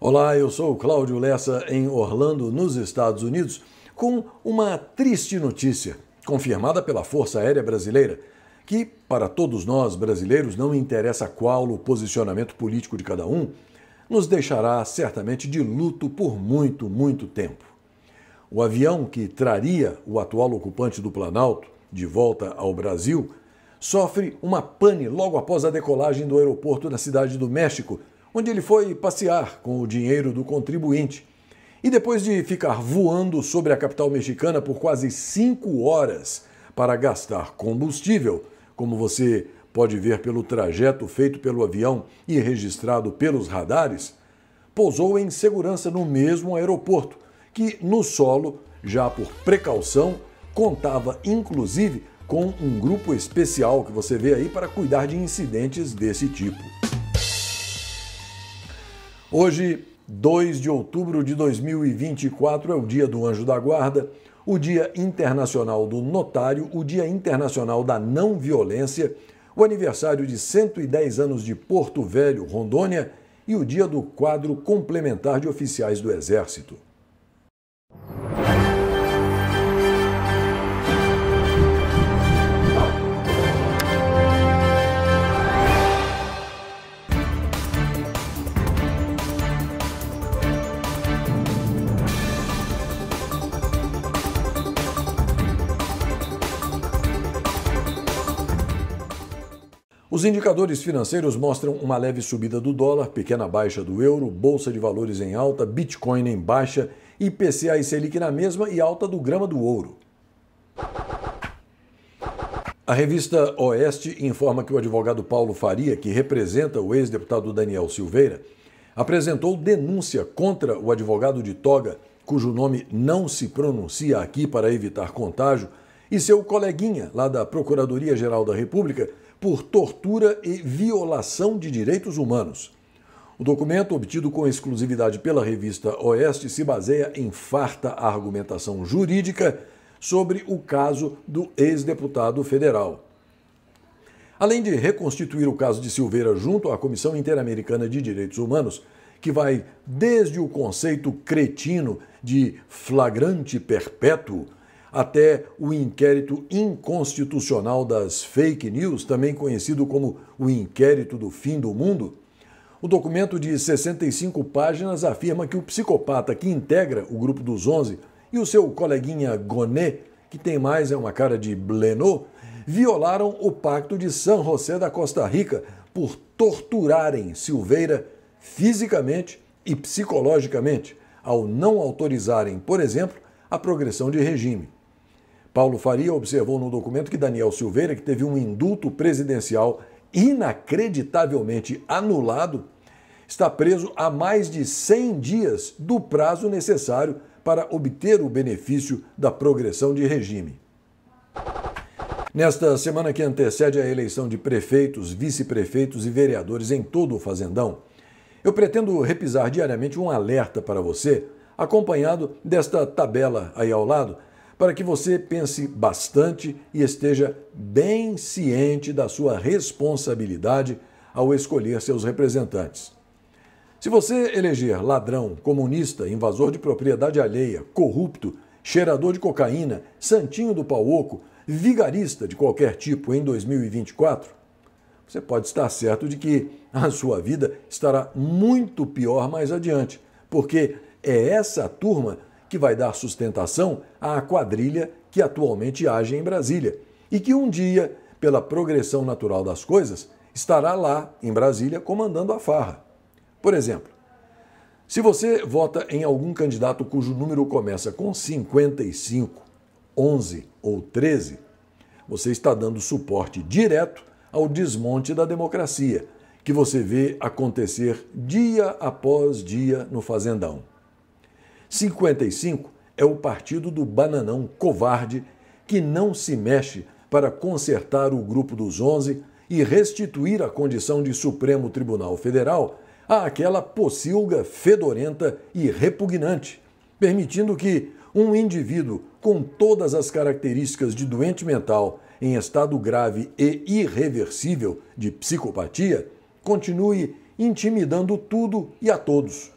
Olá, eu sou Cláudio Lessa em Orlando, nos Estados Unidos, com uma triste notícia, confirmada pela Força Aérea Brasileira, que para todos nós brasileiros não interessa qual o posicionamento político de cada um, nos deixará certamente de luto por muito, muito tempo. O avião que traria o atual ocupante do Planalto de volta ao Brasil sofre uma pane logo após a decolagem do aeroporto na cidade do México onde ele foi passear com o dinheiro do contribuinte. E depois de ficar voando sobre a capital mexicana por quase cinco horas para gastar combustível, como você pode ver pelo trajeto feito pelo avião e registrado pelos radares, pousou em segurança no mesmo aeroporto, que no solo, já por precaução, contava inclusive com um grupo especial que você vê aí para cuidar de incidentes desse tipo. Hoje, 2 de outubro de 2024, é o Dia do Anjo da Guarda, o Dia Internacional do Notário, o Dia Internacional da Não Violência, o aniversário de 110 anos de Porto Velho, Rondônia, e o Dia do Quadro Complementar de Oficiais do Exército. Os indicadores financeiros mostram uma leve subida do dólar, pequena baixa do euro, bolsa de valores em alta, Bitcoin em baixa, IPCA e Selic na mesma e alta do grama do ouro. A revista Oeste informa que o advogado Paulo Faria, que representa o ex-deputado Daniel Silveira, apresentou denúncia contra o advogado de toga, cujo nome não se pronuncia aqui para evitar contágio, e seu coleguinha lá da Procuradoria-Geral da República, por tortura e violação de direitos humanos. O documento, obtido com exclusividade pela revista Oeste, se baseia em farta argumentação jurídica sobre o caso do ex-deputado federal. Além de reconstituir o caso de Silveira junto à Comissão Interamericana de Direitos Humanos, que vai desde o conceito cretino de flagrante perpétuo até o inquérito inconstitucional das fake news, também conhecido como o inquérito do fim do mundo, o documento de 65 páginas afirma que o psicopata que integra o grupo dos 11 e o seu coleguinha Gonet, que tem mais é uma cara de Blenot, violaram o Pacto de San José da Costa Rica por torturarem Silveira fisicamente e psicologicamente ao não autorizarem, por exemplo, a progressão de regime. Paulo Faria observou no documento que Daniel Silveira, que teve um indulto presidencial inacreditavelmente anulado, está preso há mais de 100 dias do prazo necessário para obter o benefício da progressão de regime. Nesta semana que antecede a eleição de prefeitos, vice-prefeitos e vereadores em todo o Fazendão, eu pretendo repisar diariamente um alerta para você, acompanhado desta tabela aí ao lado, para que você pense bastante e esteja bem ciente da sua responsabilidade ao escolher seus representantes. Se você eleger ladrão, comunista, invasor de propriedade alheia, corrupto, cheirador de cocaína, santinho do pauoco, vigarista de qualquer tipo em 2024, você pode estar certo de que a sua vida estará muito pior mais adiante, porque é essa turma que vai dar sustentação à quadrilha que atualmente age em Brasília e que um dia, pela progressão natural das coisas, estará lá em Brasília comandando a farra. Por exemplo, se você vota em algum candidato cujo número começa com 55, 11 ou 13, você está dando suporte direto ao desmonte da democracia, que você vê acontecer dia após dia no Fazendão. 55 é o partido do bananão covarde que não se mexe para consertar o grupo dos 11 e restituir a condição de Supremo Tribunal Federal àquela pocilga fedorenta e repugnante, permitindo que um indivíduo com todas as características de doente mental em estado grave e irreversível de psicopatia continue intimidando tudo e a todos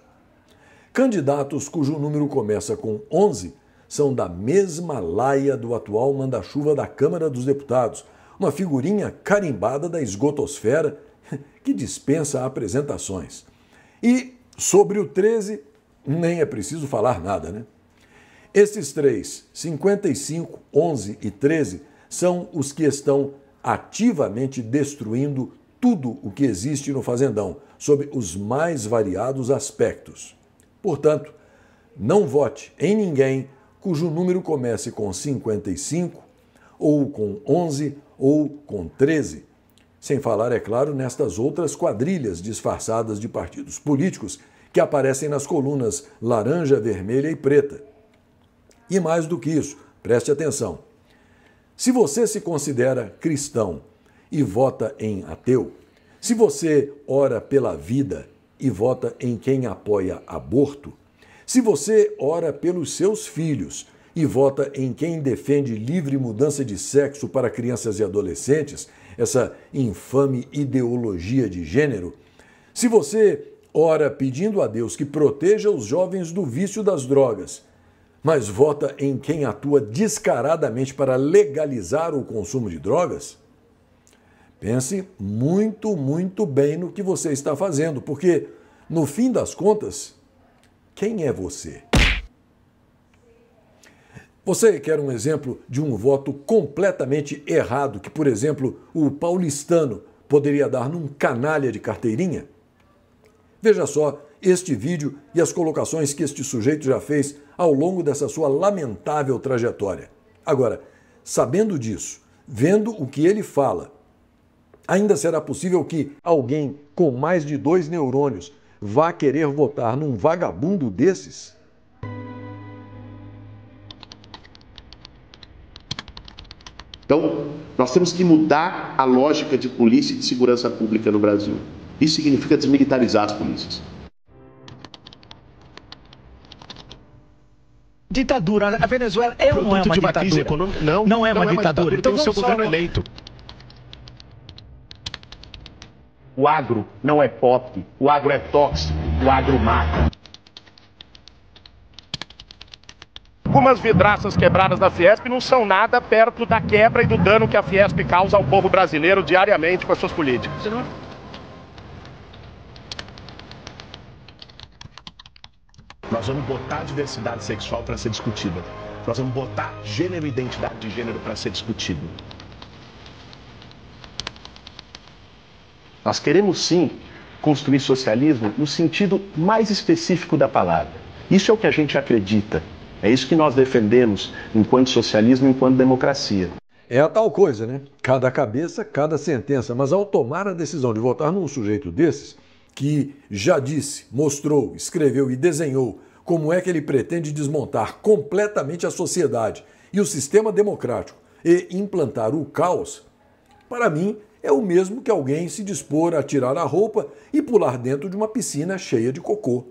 Candidatos cujo número começa com 11 são da mesma laia do atual manda-chuva da Câmara dos Deputados, uma figurinha carimbada da esgotosfera que dispensa apresentações. E sobre o 13, nem é preciso falar nada, né? Esses três, 55, 11 e 13, são os que estão ativamente destruindo tudo o que existe no fazendão, sob os mais variados aspectos. Portanto, não vote em ninguém cujo número comece com 55, ou com 11, ou com 13. Sem falar, é claro, nestas outras quadrilhas disfarçadas de partidos políticos que aparecem nas colunas laranja, vermelha e preta. E mais do que isso, preste atenção. Se você se considera cristão e vota em ateu, se você ora pela vida e vota em quem apoia aborto, se você ora pelos seus filhos e vota em quem defende livre mudança de sexo para crianças e adolescentes, essa infame ideologia de gênero, se você ora pedindo a Deus que proteja os jovens do vício das drogas, mas vota em quem atua descaradamente para legalizar o consumo de drogas, Pense muito, muito bem no que você está fazendo, porque no fim das contas, quem é você? Você quer um exemplo de um voto completamente errado que, por exemplo, o paulistano poderia dar num canalha de carteirinha? Veja só este vídeo e as colocações que este sujeito já fez ao longo dessa sua lamentável trajetória. Agora, sabendo disso, vendo o que ele fala ainda será possível que alguém com mais de dois neurônios vá querer votar num vagabundo desses? Então, nós temos que mudar a lógica de polícia e de segurança pública no Brasil. Isso significa desmilitarizar as polícias. Ditadura. Né? A Venezuela é não é uma de ditadura? Crise econômica? Não, não é uma é ditadura. ditadura. Então, tem o seu governo eleito. O agro não é pop, o agro é tóxico, o agro mata. Algumas vidraças quebradas da Fiesp não são nada perto da quebra e do dano que a Fiesp causa ao povo brasileiro diariamente com as suas políticas. Nós vamos botar diversidade sexual para ser discutida. Nós vamos botar gênero e identidade de gênero para ser discutido. Nós queremos sim construir socialismo no sentido mais específico da palavra. Isso é o que a gente acredita. É isso que nós defendemos enquanto socialismo, enquanto democracia. É a tal coisa, né? Cada cabeça, cada sentença. Mas ao tomar a decisão de votar num sujeito desses, que já disse, mostrou, escreveu e desenhou como é que ele pretende desmontar completamente a sociedade e o sistema democrático e implantar o caos, para mim é o mesmo que alguém se dispor a tirar a roupa e pular dentro de uma piscina cheia de cocô.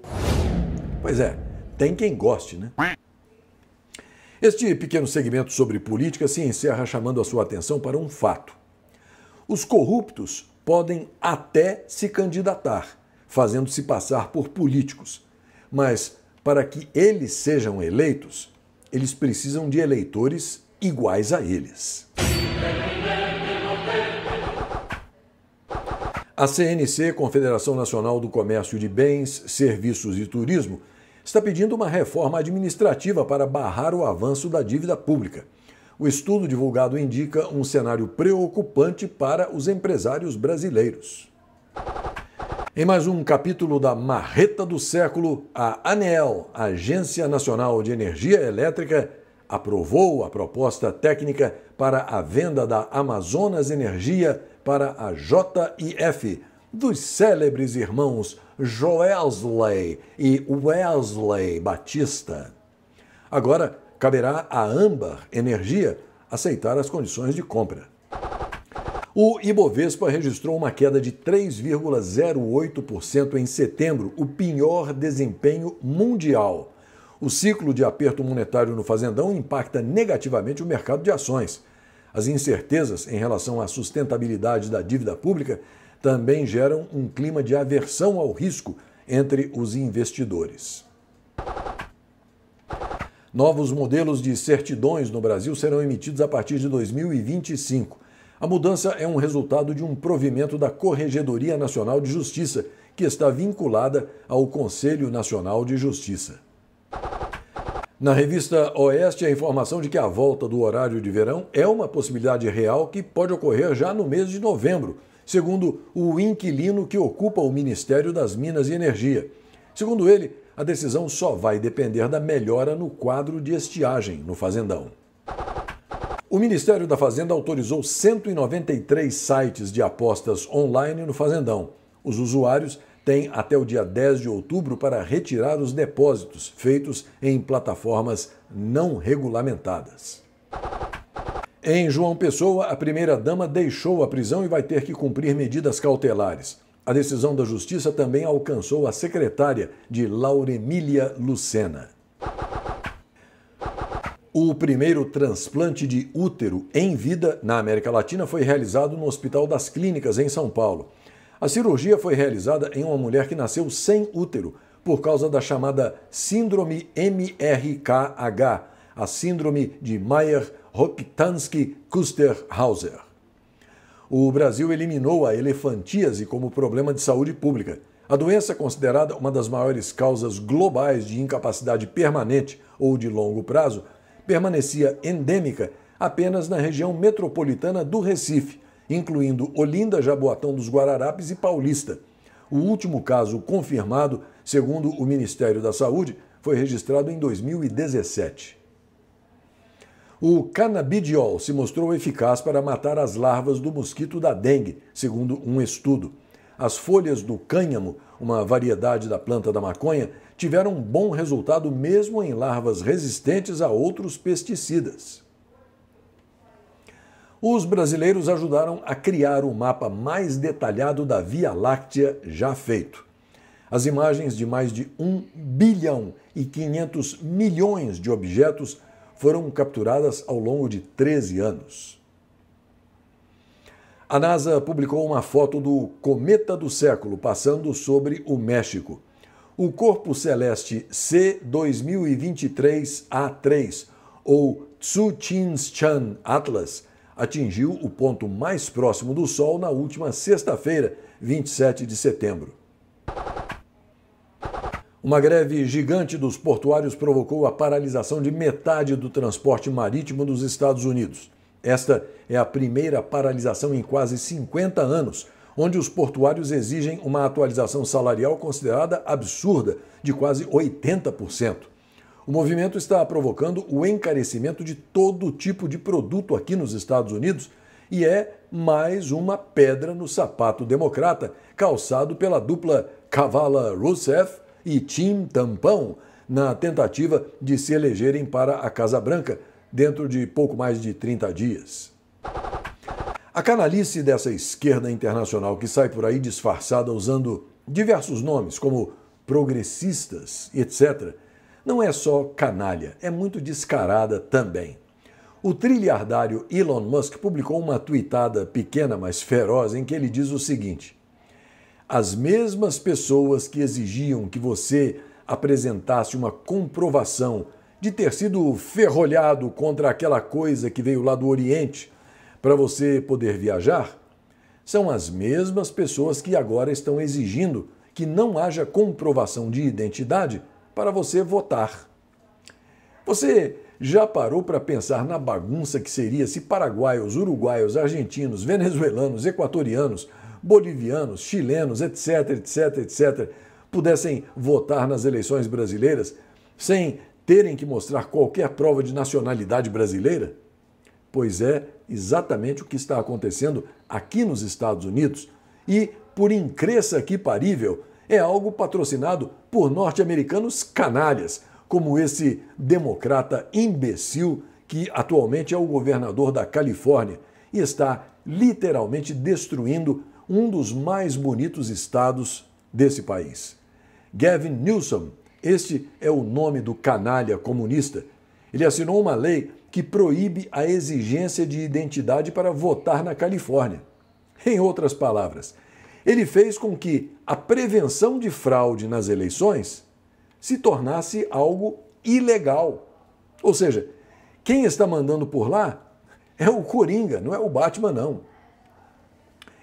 Pois é, tem quem goste, né? Este pequeno segmento sobre política se encerra chamando a sua atenção para um fato. Os corruptos podem até se candidatar, fazendo-se passar por políticos, mas para que eles sejam eleitos, eles precisam de eleitores iguais a eles. A CNC, Confederação Nacional do Comércio de Bens, Serviços e Turismo, está pedindo uma reforma administrativa para barrar o avanço da dívida pública. O estudo divulgado indica um cenário preocupante para os empresários brasileiros. Em mais um capítulo da Marreta do Século, a ANEEL, Agência Nacional de Energia Elétrica, aprovou a proposta técnica para a venda da Amazonas Energia para a JIF dos célebres irmãos Joelsley e Wesley Batista. Agora, caberá à Âmbar Energia aceitar as condições de compra. O Ibovespa registrou uma queda de 3,08% em setembro, o pior desempenho mundial. O ciclo de aperto monetário no Fazendão impacta negativamente o mercado de ações. As incertezas em relação à sustentabilidade da dívida pública também geram um clima de aversão ao risco entre os investidores. Novos modelos de certidões no Brasil serão emitidos a partir de 2025. A mudança é um resultado de um provimento da Corregedoria Nacional de Justiça, que está vinculada ao Conselho Nacional de Justiça. Na revista Oeste, a informação de que a volta do horário de verão é uma possibilidade real que pode ocorrer já no mês de novembro, segundo o inquilino que ocupa o Ministério das Minas e Energia. Segundo ele, a decisão só vai depender da melhora no quadro de estiagem no fazendão. O Ministério da Fazenda autorizou 193 sites de apostas online no Fazendão. Os usuários tem até o dia 10 de outubro para retirar os depósitos feitos em plataformas não regulamentadas. Em João Pessoa, a primeira-dama deixou a prisão e vai ter que cumprir medidas cautelares. A decisão da Justiça também alcançou a secretária de Lauremília Lucena. O primeiro transplante de útero em vida na América Latina foi realizado no Hospital das Clínicas, em São Paulo. A cirurgia foi realizada em uma mulher que nasceu sem útero por causa da chamada síndrome MRKH, a síndrome de Mayer-Ropitansky-Kuster-Hauser. O Brasil eliminou a elefantíase como problema de saúde pública. A doença é considerada uma das maiores causas globais de incapacidade permanente ou de longo prazo, permanecia endêmica apenas na região metropolitana do Recife, incluindo Olinda, Jaboatão dos Guararapes e Paulista. O último caso confirmado, segundo o Ministério da Saúde, foi registrado em 2017. O canabidiol se mostrou eficaz para matar as larvas do mosquito da dengue, segundo um estudo. As folhas do cânhamo, uma variedade da planta da maconha, tiveram um bom resultado mesmo em larvas resistentes a outros pesticidas os brasileiros ajudaram a criar o mapa mais detalhado da Via Láctea já feito. As imagens de mais de 1 bilhão e 500 milhões de objetos foram capturadas ao longo de 13 anos. A NASA publicou uma foto do cometa do século passando sobre o México. O corpo celeste C2023A3, ou Tsuchinshan Atlas, atingiu o ponto mais próximo do Sol na última sexta-feira, 27 de setembro. Uma greve gigante dos portuários provocou a paralisação de metade do transporte marítimo dos Estados Unidos. Esta é a primeira paralisação em quase 50 anos, onde os portuários exigem uma atualização salarial considerada absurda, de quase 80%. O movimento está provocando o encarecimento de todo tipo de produto aqui nos Estados Unidos e é mais uma pedra no sapato democrata calçado pela dupla Kavala Rousseff e Tim Tampão na tentativa de se elegerem para a Casa Branca dentro de pouco mais de 30 dias. A canalice dessa esquerda internacional que sai por aí disfarçada usando diversos nomes, como progressistas, etc., não é só canalha, é muito descarada também. O trilhardário Elon Musk publicou uma tuitada pequena, mas feroz, em que ele diz o seguinte: As mesmas pessoas que exigiam que você apresentasse uma comprovação de ter sido ferrolhado contra aquela coisa que veio lá do Oriente para você poder viajar, são as mesmas pessoas que agora estão exigindo que não haja comprovação de identidade para você votar. Você já parou para pensar na bagunça que seria se paraguaios, uruguaios, argentinos, venezuelanos, equatorianos, bolivianos, chilenos, etc., etc., etc., pudessem votar nas eleições brasileiras sem terem que mostrar qualquer prova de nacionalidade brasileira? Pois é exatamente o que está acontecendo aqui nos Estados Unidos. E, por incresça que parível, é algo patrocinado por norte-americanos canalhas, como esse democrata imbecil que atualmente é o governador da Califórnia e está literalmente destruindo um dos mais bonitos estados desse país. Gavin Newsom, este é o nome do canalha comunista. Ele assinou uma lei que proíbe a exigência de identidade para votar na Califórnia. Em outras palavras, ele fez com que a prevenção de fraude nas eleições se tornasse algo ilegal. Ou seja, quem está mandando por lá é o Coringa, não é o Batman, não.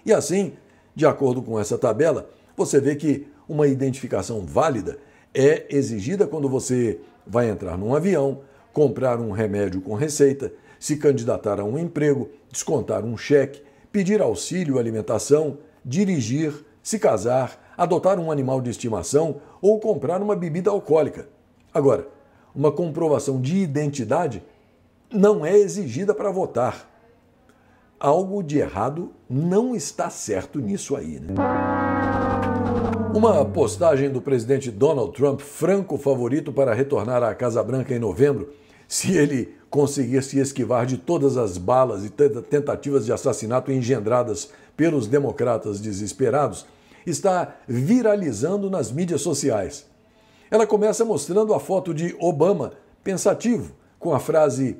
E assim, de acordo com essa tabela, você vê que uma identificação válida é exigida quando você vai entrar num avião, comprar um remédio com receita, se candidatar a um emprego, descontar um cheque, pedir auxílio alimentação, dirigir, se casar, adotar um animal de estimação ou comprar uma bebida alcoólica. Agora, uma comprovação de identidade não é exigida para votar. Algo de errado não está certo nisso aí. Né? Uma postagem do presidente Donald Trump, franco favorito para retornar à Casa Branca em novembro, se ele conseguir se esquivar de todas as balas e tentativas de assassinato engendradas pelos democratas desesperados, está viralizando nas mídias sociais. Ela começa mostrando a foto de Obama, pensativo, com a frase: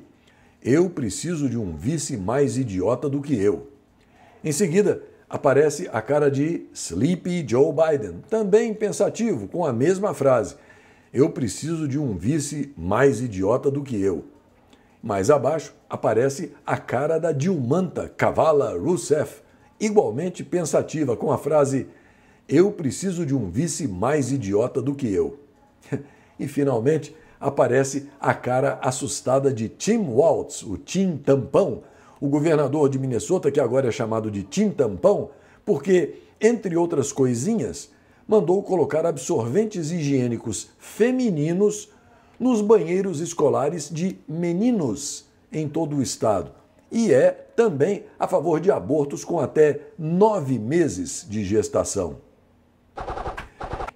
Eu preciso de um vice mais idiota do que eu. Em seguida, aparece a cara de Sleepy Joe Biden, também pensativo, com a mesma frase: Eu preciso de um vice mais idiota do que eu. Mais abaixo aparece a cara da Dilmanta Cavala Rousseff, igualmente pensativa, com a frase: Eu preciso de um vice mais idiota do que eu. e finalmente aparece a cara assustada de Tim Waltz, o Tim Tampão, o governador de Minnesota, que agora é chamado de Tim Tampão, porque, entre outras coisinhas, mandou colocar absorventes higiênicos femininos nos banheiros escolares de meninos em todo o estado. E é também a favor de abortos com até nove meses de gestação.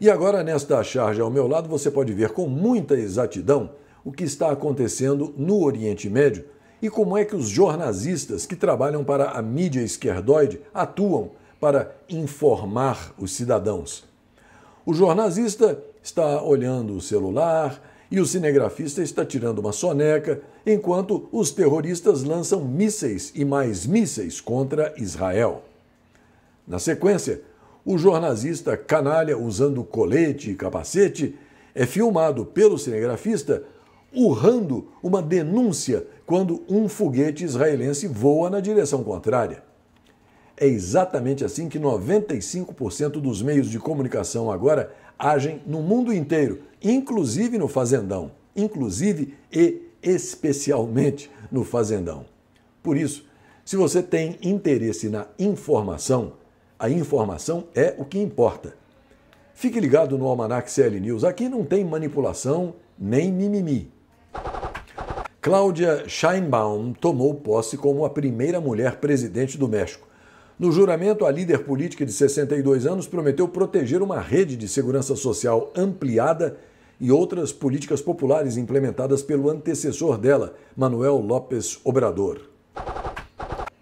E agora, nesta charge ao meu lado, você pode ver com muita exatidão o que está acontecendo no Oriente Médio e como é que os jornalistas que trabalham para a mídia esquerdoide atuam para informar os cidadãos. O jornalista está olhando o celular, e o cinegrafista está tirando uma soneca, enquanto os terroristas lançam mísseis e mais mísseis contra Israel. Na sequência, o jornalista canalha usando colete e capacete é filmado pelo cinegrafista urrando uma denúncia quando um foguete israelense voa na direção contrária. É exatamente assim que 95% dos meios de comunicação agora agem no mundo inteiro, inclusive no fazendão, inclusive e especialmente no fazendão. Por isso, se você tem interesse na informação, a informação é o que importa. Fique ligado no Almanac CL News, aqui não tem manipulação nem mimimi. Cláudia Scheinbaum tomou posse como a primeira mulher presidente do México. No juramento, a líder política de 62 anos prometeu proteger uma rede de segurança social ampliada e outras políticas populares implementadas pelo antecessor dela, Manuel Lopes Obrador.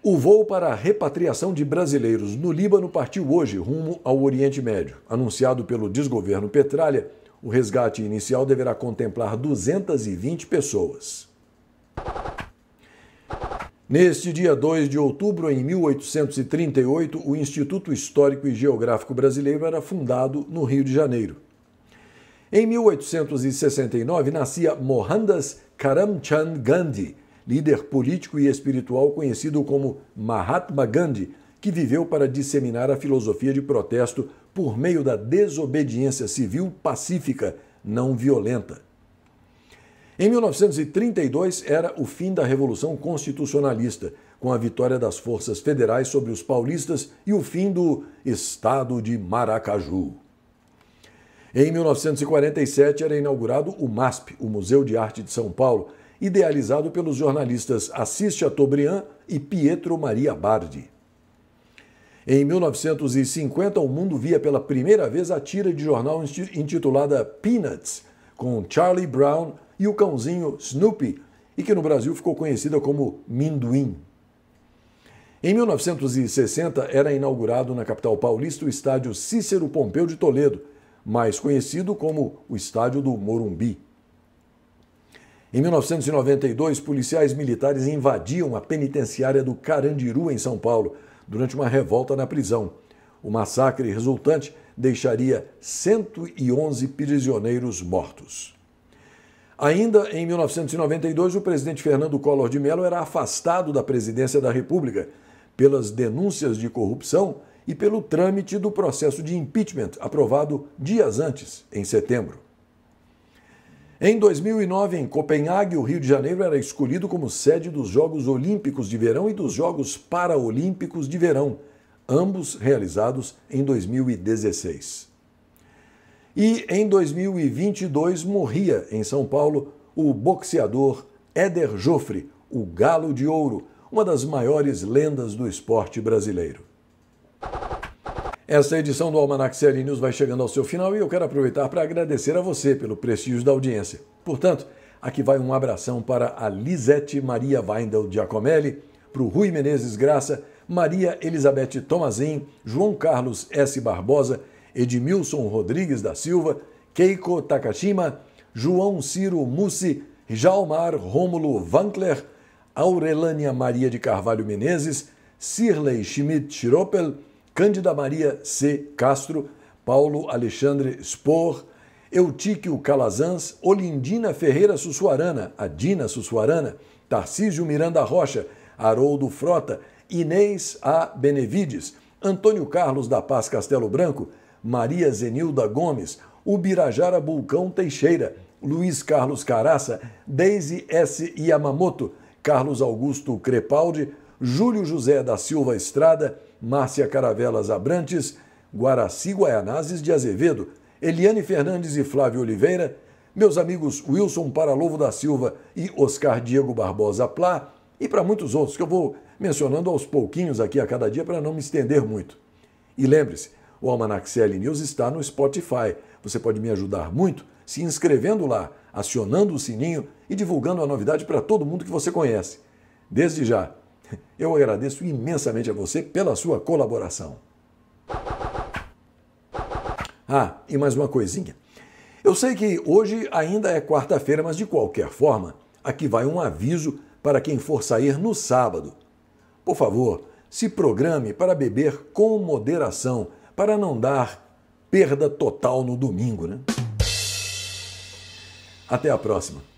O voo para a repatriação de brasileiros no Líbano partiu hoje rumo ao Oriente Médio. Anunciado pelo desgoverno Petralha, o resgate inicial deverá contemplar 220 pessoas. Neste dia 2 de outubro, em 1838, o Instituto Histórico e Geográfico Brasileiro era fundado no Rio de Janeiro. Em 1869, nascia Mohandas Karamchand Gandhi, líder político e espiritual conhecido como Mahatma Gandhi, que viveu para disseminar a filosofia de protesto por meio da desobediência civil pacífica, não violenta. Em 1932 era o fim da Revolução Constitucionalista, com a vitória das forças federais sobre os paulistas e o fim do Estado de Maracaju. Em 1947 era inaugurado o MASP, o Museu de Arte de São Paulo, idealizado pelos jornalistas Assis Chateaubriand e Pietro Maria Bardi. Em 1950, o mundo via pela primeira vez a tira de jornal intitulada Peanuts, com Charlie Brown e o cãozinho Snoopy, e que no Brasil ficou conhecida como Minduim. Em 1960 era inaugurado na capital paulista o estádio Cícero Pompeu de Toledo, mais conhecido como o Estádio do Morumbi. Em 1992, policiais militares invadiam a penitenciária do Carandiru, em São Paulo, durante uma revolta na prisão. O massacre resultante deixaria 111 prisioneiros mortos. Ainda em 1992, o presidente Fernando Collor de Mello era afastado da presidência da República pelas denúncias de corrupção e pelo trâmite do processo de impeachment aprovado dias antes, em setembro. Em 2009, em Copenhague, o Rio de Janeiro era escolhido como sede dos Jogos Olímpicos de Verão e dos Jogos Paralímpicos de Verão, ambos realizados em 2016. E em 2022 morria em São Paulo o boxeador Éder Joffre, o Galo de Ouro, uma das maiores lendas do esporte brasileiro. Esta edição do Almanac CL News vai chegando ao seu final e eu quero aproveitar para agradecer a você pelo prestígio da audiência. Portanto, aqui vai um abração para a Lisete Maria Weindel Giacomelli, para o Rui Menezes Graça, Maria Elizabeth Tomazin, João Carlos S. Barbosa Edmilson Rodrigues da Silva, Keiko Takashima, João Ciro Mussi, Jalmar Rômulo Wankler, Aurelânia Maria de Carvalho Menezes, Sirley Schmidt Schiropel, Cândida Maria C. Castro, Paulo Alexandre Spohr, Eutíquio Calazans, Olindina Ferreira Sussuarana, Adina Sussuarana, Tarcísio Miranda Rocha, Haroldo Frota, Inês A. Benevides, Antônio Carlos da Paz Castelo Branco, Maria Zenilda Gomes, Ubirajara Bulcão Teixeira, Luiz Carlos Caraça, Deise S. Yamamoto, Carlos Augusto Crepaldi, Júlio José da Silva Estrada, Márcia Caravelas Abrantes, Guaraci Guaianazes de Azevedo, Eliane Fernandes e Flávio Oliveira, meus amigos Wilson Paralovo da Silva e Oscar Diego Barbosa Plá, e para muitos outros que eu vou mencionando aos pouquinhos aqui a cada dia para não me estender muito. E lembre-se, o Almanac CL News está no Spotify. Você pode me ajudar muito se inscrevendo lá, acionando o sininho e divulgando a novidade para todo mundo que você conhece. Desde já, eu agradeço imensamente a você pela sua colaboração. Ah, e mais uma coisinha. Eu sei que hoje ainda é quarta-feira, mas de qualquer forma, aqui vai um aviso para quem for sair no sábado. Por favor, se programe para beber com moderação para não dar perda total no domingo, né? Até a próxima.